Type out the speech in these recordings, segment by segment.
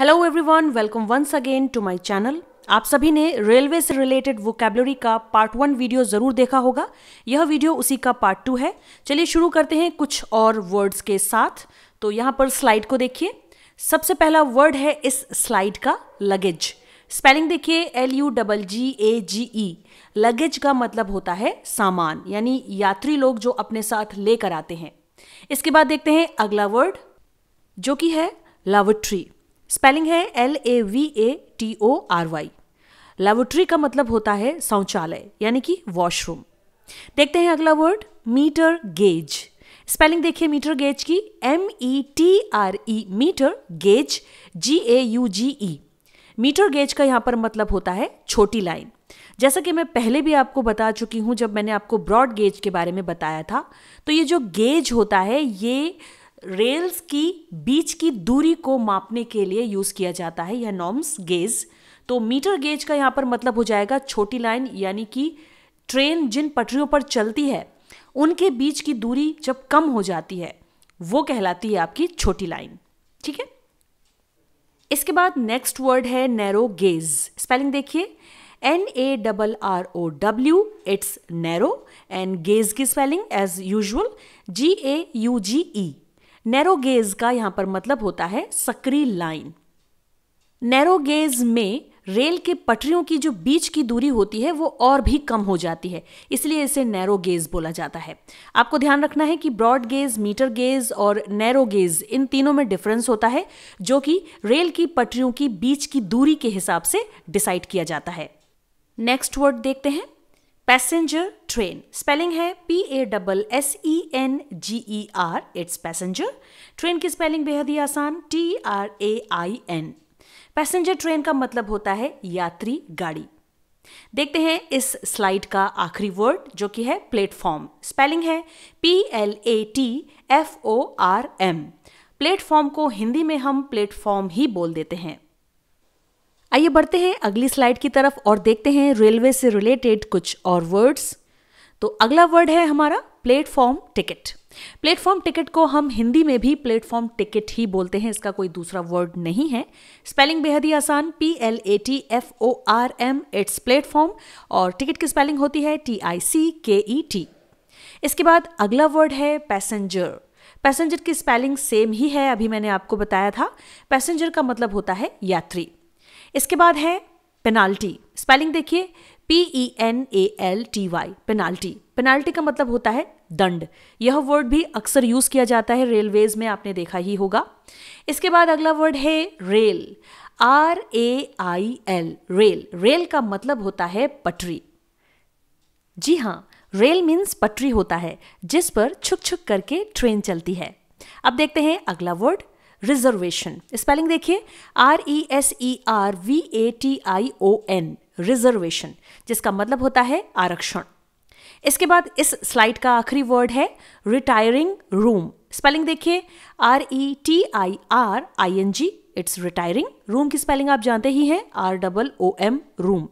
hello everyone welcome once again to my channel आप सभी ने रेलवे से रिलेटेड वोकेबलरी का पार्ट वन वीडियो ज़रूर देखा होगा यह वीडियो उसी का पार्ट टू है चलिए शुरू करते हैं कुछ और वर्ड्स के साथ तो यहाँ पर स्लाइड को देखिए सबसे पहला वर्ड है इस स्लाइड का लगेज स्पेलिंग देखिए L U double G A G E luggage का मतलब होता है सामान यानी यात्री लोग जो अपने साथ लेकर आते हैं इसके बाद देखते हैं अगला वर्ड जो कि है लावट्री स्पेलिंग है L A V A T O R Y laboratory का मतलब होता है शौचालय यानी कि वॉशरूम देखते हैं अगला वर्ड मीटर गेज स्पेलिंग देखिए मीटर गेज की M E T R E metre gauge G A U G E metre gauge का यहाँ पर मतलब होता है छोटी लाइन जैसा कि मैं पहले भी आपको बता चुकी हूँ जब मैंने आपको ब्रॉड गेज के बारे में बताया था तो ये जो गेज होता है ये रेल्स की बीच की दूरी को मापने के लिए यूज़ किया जाता है यह नॉर्म्स गेज तो मीटर गेज का यहाँ पर मतलब हो जाएगा छोटी लाइन यानी कि ट्रेन जिन पटरियों पर चलती है उनके बीच की दूरी जब कम हो जाती है वो कहलाती है आपकी छोटी लाइन ठीक है इसके बाद नेक्स्ट वर्ड है नैरो गेज स्पेलिंग देखिए N A double R O W it's narrow and gauge की spelling as usual G A U G E narrow gauge का यहां पर मतलब होता है सक्रिय लाइन नैरो गेज में रेल के पटरियों की जो बीच की दूरी होती है वो और भी कम हो जाती है इसलिए इसे नैरो गेज बोला जाता है आपको ध्यान रखना है कि ब्रॉड गेज मीटर गेज और नैरो गेज इन तीनों में डिफरेंस होता है जो कि रेल की पटरियों की बीच की दूरी के हिसाब से डिसाइड किया जाता है नेक्स्ट वर्ड देखते हैं पैसेंजर ट्रेन स्पेलिंग है P A double S E N G E R it's passenger train की स्पेलिंग बेहद ही आसान T R A I N passenger train का मतलब होता है यात्री गाड़ी देखते हैं इस स्लाइड का आखिरी वर्ड जो कि है प्लेटफॉर्म स्पेलिंग है P L A T F O R M platform को हिंदी में हम प्लेटफॉर्म ही बोल देते हैं आइए बढ़ते हैं अगली स्लाइड की तरफ और देखते हैं रेलवे से रिलेटेड कुछ और वर्ड्स तो अगला वर्ड है हमारा प्लेटफॉर्म टिकट प्लेटफॉर्म टिकट को हम हिंदी में भी प्लेटफॉर्म टिकट ही बोलते हैं इसका कोई दूसरा वर्ड नहीं है स्पेलिंग बेहद ही आसान P L A T F O R M it's platform और टिकट की स्पेलिंग होती है T I C K E T इसके बाद अगला वर्ड है पैसेंजर पैसेंजर की स्पेलिंग सेम ही है अभी मैंने आपको बताया था पैसेंजर का मतलब होता है यात्री इसके बाद है पेनाल्टी स्पेलिंग देखिए P E N A L T Y penalty penalty का मतलब होता है दंड यह वर्ड भी अक्सर यूज किया जाता है रेलवेज में आपने देखा ही होगा इसके बाद अगला वर्ड है rail R A I L rail rail का मतलब होता है पटरी जी हाँ रेल मीन्स पटरी होता है जिस पर छुक छुक करके ट्रेन चलती है अब देखते हैं अगला वर्ड रिजर्वेशन स्पेलिंग देखिए R E S E R V A T I O N reservation जिसका मतलब होता है आरक्षण इसके बाद इस स्लाइड का आखिरी वर्ड है रिटायरिंग रूम स्पेलिंग देखिए R E T I R I N G it's retiring room की स्पेलिंग आप जानते ही हैं R double O M room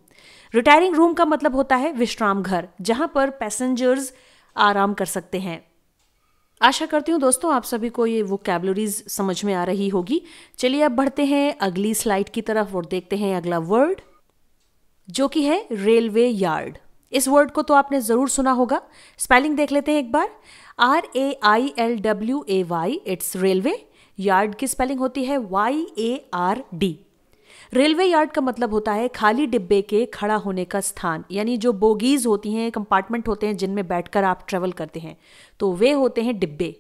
retiring room का मतलब होता है विश्राम घर जहां पर पैसेंजर्स आराम कर सकते हैं आशा करती हूँ दोस्तों आप सभी को ये वो कैबलरीज समझ में आ रही होगी चलिए अब बढ़ते हैं अगली स्लाइड की तरफ और देखते हैं अगला वर्ड जो कि है रेलवे यार्ड इस वर्ड को तो आपने ज़रूर सुना होगा स्पेलिंग देख लेते हैं एक बार R A I L W A Y it's railway yard की स्पेलिंग होती है Y A R D railway yard का मतलब होता है खाली डिब्बे के खड़ा होने का स्थान यानी जो बोगीज होती हैं कंपार्टमेंट होते हैं जिनमें बैठकर आप ट्रेवल करते हैं तो वे होते हैं डिब्बे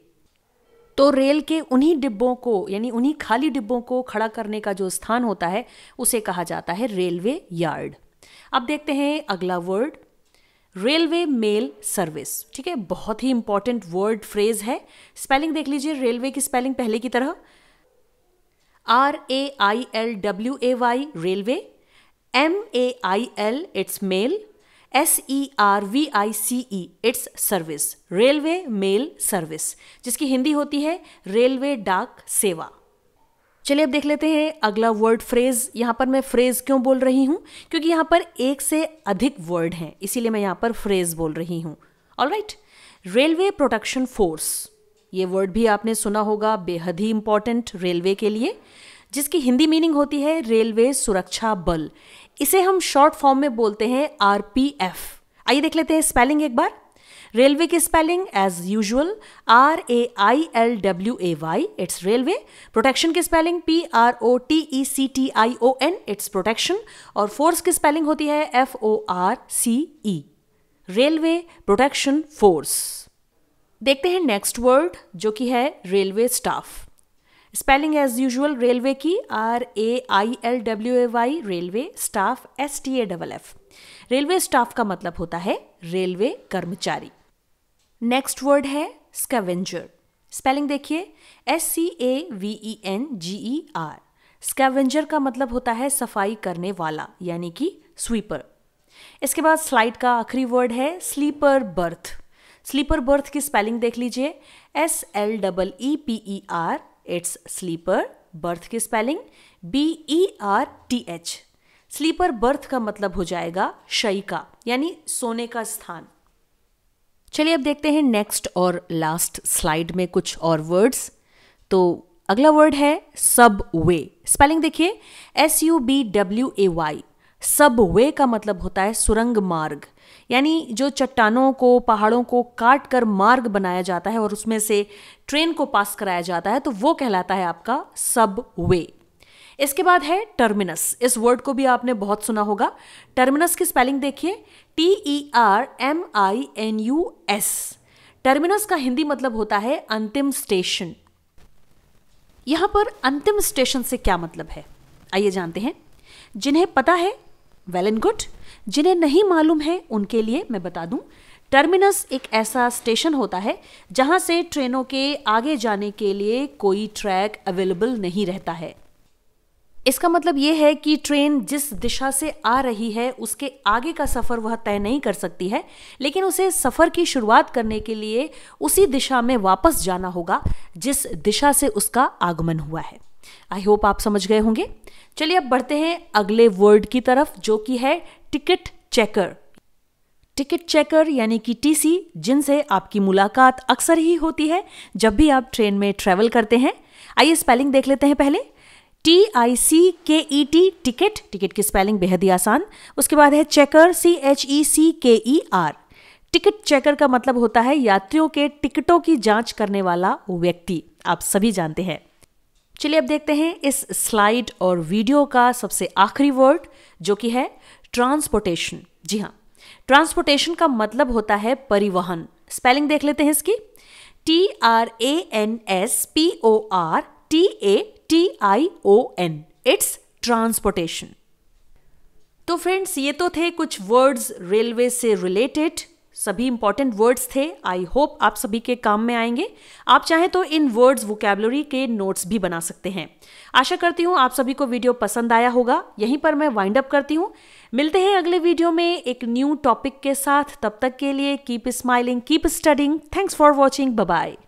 तो रेल के उन्हीं डिब्बों को यानी उन्हीं खाली डिब्बों को खड़ा करने का जो स्थान होता है उसे कहा जाता है रेलवे यार्ड अब देखते हैं अगला वर्ड रेलवे मेल सर्विस ठीक है बहुत ही इंपॉर्टेंट वर्ड फ्रेज है स्पेलिंग देख लीजिए रेलवे की स्पेलिंग पहले की तरह R A I L W A Y railway M A I L it's mail S E R V I C E it's service railway mail service जिसकी हिंदी होती है रेलवे डाक सेवा चलिए अब देख लेते हैं अगला वर्ड फ्रेज यहाँ पर मैं फ्रेज क्यों बोल रही हूँ क्योंकि यहाँ पर एक से अधिक वर्ड हैं इसीलिए मैं यहाँ पर फ्रेज बोल रही हूँ all right railway protection force ये वर्ड भी आपने सुना होगा बेहद ही इम्पॉर्टेंट रेलवे के लिए जिसकी हिंदी मीनिंग होती है रेलवे सुरक्षा बल इसे हम शॉर्ट फॉर्म में बोलते हैं आर आइए देख लेते हैं स्पेलिंग एक बार रेलवे की spelling as usual R A I L W A Y it's railway protection की spelling P R O T E C T I O N it's protection और फोर्स की स्पेलिंग होती है F O R C E railway protection force देखते हैं next word जो कि है railway staff spelling as usual railway की R A I L W A Y railway staff S T A double F railway staff का मतलब होता है रेलवे कर्मचारी नेक्स्ट वर्ड है स्कैवेंजर स्पेलिंग देखिए S C A V E N G E R scavenger का मतलब होता है सफाई करने वाला यानी कि स्वीपर इसके बाद स्लाइड का आखिरी वर्ड है स्लीपर बर्थ स्लीपर बर्थ की स्पेलिंग देख लीजिए S L double E P E R it's sleeper berth की spelling B E R T H sleeper berth का मतलब हो जाएगा शयिका यानी सोने का स्थान चलिए अब देखते हैं नेक्स्ट और लास्ट स्लाइड में कुछ और वर्ड्स तो अगला वर्ड है सब वे स्पेलिंग देखिए S U B W A Y subway का मतलब होता है सुरंग मार्ग यानी जो चट्टानों को पहाड़ों को काट कर मार्ग बनाया जाता है और उसमें से ट्रेन को पास कराया जाता है तो वो कहलाता है आपका सब वे इसके बाद है टर्मिनस इस वर्ड को भी आपने बहुत सुना होगा टर्मिनस की स्पेलिंग देखिए T E R M I N U S terminus का हिंदी मतलब होता है अंतिम स्टेशन यहां पर अंतिम स्टेशन से क्या मतलब है आइए जानते हैं जिन्हें पता है वेल एंड गुड जिन्हें नहीं मालूम है उनके लिए मैं बता दूं टर्मिनस एक ऐसा स्टेशन होता है जहां से ट्रेनों के आगे जाने के लिए कोई ट्रैक अवेलेबल नहीं रहता है इसका मतलब यह है कि ट्रेन जिस दिशा से आ रही है उसके आगे का सफ़र वह तय नहीं कर सकती है लेकिन उसे सफ़र की शुरुआत करने के लिए उसी दिशा में वापस जाना होगा जिस दिशा से उसका आगमन हुआ है आई होप आप समझ गए होंगे चलिए अब बढ़ते हैं अगले वर्ड की तरफ जो कि है टिकट चेकर टिकट चेकर यानी कि टीसी जिनसे आपकी मुलाकात अक्सर ही होती है जब भी आप ट्रेन में ट्रेवल करते हैं आइए स्पेलिंग देख लेते हैं पहले T I C K E T ticket ticket की स्पेलिंग बेहद ही आसान उसके बाद है चेकर सी एच ई सी K E R ticket checker का मतलब होता है यात्रियों के टिकटों की जांच करने वाला व्यक्ति आप सभी जानते हैं चलिए अब देखते हैं इस स्लाइड और वीडियो का सबसे आखिरी वर्ड जो कि है ट्रांसपोर्टेशन जी हाँ ट्रांसपोर्टेशन का मतलब होता है परिवहन स्पेलिंग देख लेते हैं इसकी T R A N S P O R T A T I O N it's transportation तो फ्रेंड्स ये तो थे कुछ वर्ड्स रेलवे से रिलेटेड सभी इंपॉर्टेंट वर्ड्स थे आई होप आप सभी के काम में आएंगे आप चाहें तो इन वर्ड्स वोकेबलरी के नोट्स भी बना सकते हैं आशा करती हूँ आप सभी को वीडियो पसंद आया होगा यहीं पर मैं वाइंड अप करती हूँ मिलते हैं अगले वीडियो में एक न्यू टॉपिक के साथ तब तक के लिए keep smiling keep studying thanks for watching bye